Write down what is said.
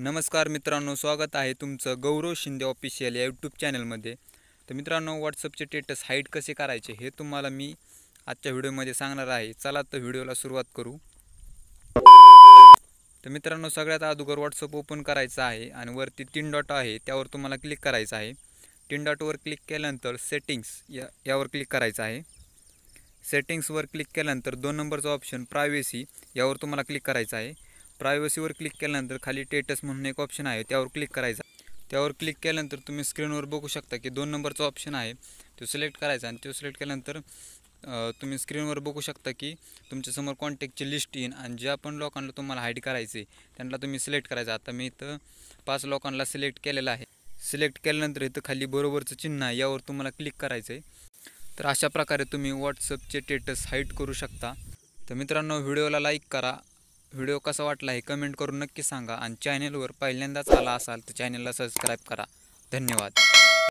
नमस्कार मित्रांनो स्वागत आहे तुमचं गौरव शिंदे ऑफिशियल या यूट्यूब चॅनलमध्ये तर मित्रांनो व्हॉट्सअपचे टेटस हाईट कसे करायचे हे तुम्हाला मी आजच्या व्हिडिओमध्ये सांगणार आहे चला तर व्हिडिओला सुरुवात करू तर मित्रांनो सगळ्यात अगोदर व्हॉट्सअप ओपन करायचं आहे आणि वरती तीन डॉट आहे त्यावर तुम्हाला क्लिक करायचं आहे तीन डॉटवर क्लिक केल्यानंतर सेटिंग्स या यावर क्लिक करायचं आहे सेटिंग्सवर क्लिक केल्यानंतर दोन नंबरचा ऑप्शन प्रायवेसी यावर तुम्हाला क्लिक करायचं आहे प्रायव्हसीवर क्लिक केल्यानंतर खाली टेटस म्हणून एक ऑप्शन आहे त्यावर क्लिक करायचा त्यावर क्लिक केल्यानंतर तुम्ही स्क्रीनवर बघू शकता की दोन नंबरचा ऑप्शन आहे तो सिलेक्ट करायचा आणि तो सिलेक्ट केल्यानंतर तुम्ही स्क्रीनवर बघू शकता की तुमच्यासमोर कॉन्टॅक्टची लिस्ट येईन आणि ज्या पण लोकांना तुम्हाला हाईड करायचे त्यांना तुम्ही सिलेक्ट करायचा आता मी इथं पाच लोकांना सिलेक्ट केलेलं आहे सिलेक्ट केल्यानंतर इथं खाली बरोबरचं चिन्ह आहे यावर तुम्हाला क्लिक करायचं आहे तर अशा प्रकारे तुम्ही व्हॉट्सअपचे स्टेटस हाईट करू शकता तर मित्रांनो व्हिडिओला लाईक करा व्हिडिओ कसा वाटला हे कमेंट करून नक्की सांगा आणि चॅनलवर पहिल्यांदाच आला असाल तर चॅनलला सबस्क्राईब करा धन्यवाद